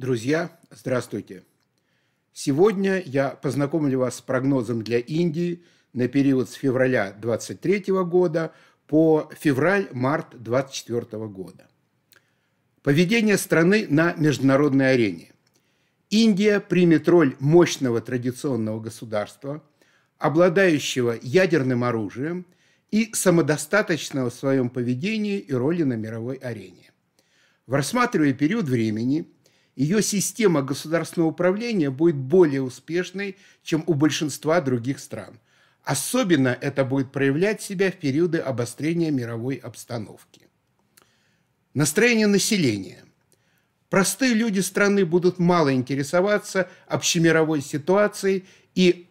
Друзья, здравствуйте! Сегодня я познакомлю вас с прогнозом для Индии на период с февраля 2023 года по февраль-март 2024 года. Поведение страны на международной арене. Индия примет роль мощного традиционного государства, обладающего ядерным оружием и самодостаточного в своем поведении и роли на мировой арене. В рассматривая период времени – ее система государственного управления будет более успешной, чем у большинства других стран. Особенно это будет проявлять себя в периоды обострения мировой обстановки. Настроение населения. Простые люди страны будут мало интересоваться общемировой ситуацией и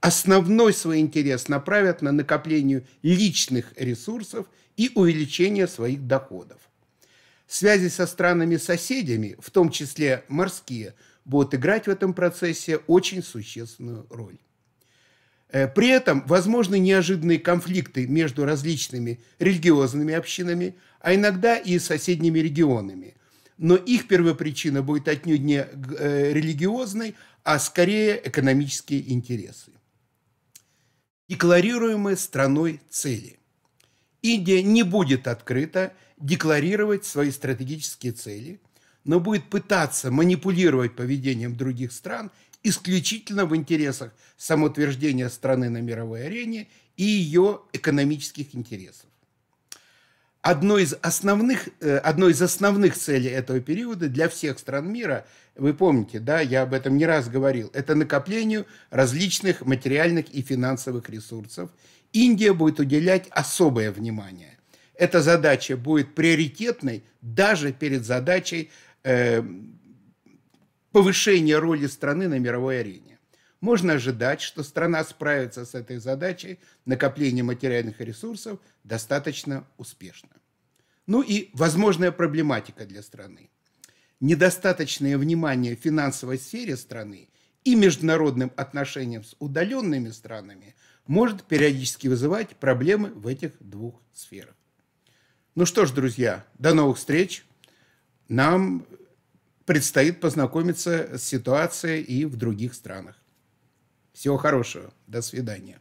основной свой интерес направят на накопление личных ресурсов и увеличение своих доходов. Связи со странами-соседями, в том числе морские, будут играть в этом процессе очень существенную роль. Э, при этом возможны неожиданные конфликты между различными религиозными общинами, а иногда и соседними регионами. Но их первопричина будет отнюдь не э, религиозной, а скорее экономические интересы. Декларируемые страной цели. Индия не будет открыто декларировать свои стратегические цели, но будет пытаться манипулировать поведением других стран исключительно в интересах самоутверждения страны на мировой арене и ее экономических интересов одной из основных, э, одной из основных целей этого периода для всех стран мира, вы помните, да, я об этом не раз говорил, это накоплению различных материальных и финансовых ресурсов. Индия будет уделять особое внимание. Эта задача будет приоритетной даже перед задачей э, повышения роли страны на мировой арене можно ожидать, что страна справится с этой задачей накопления материальных ресурсов достаточно успешно. Ну и возможная проблематика для страны. Недостаточное внимание финансовой сфере страны и международным отношениям с удаленными странами может периодически вызывать проблемы в этих двух сферах. Ну что ж, друзья, до новых встреч. Нам предстоит познакомиться с ситуацией и в других странах. Всего хорошего. До свидания.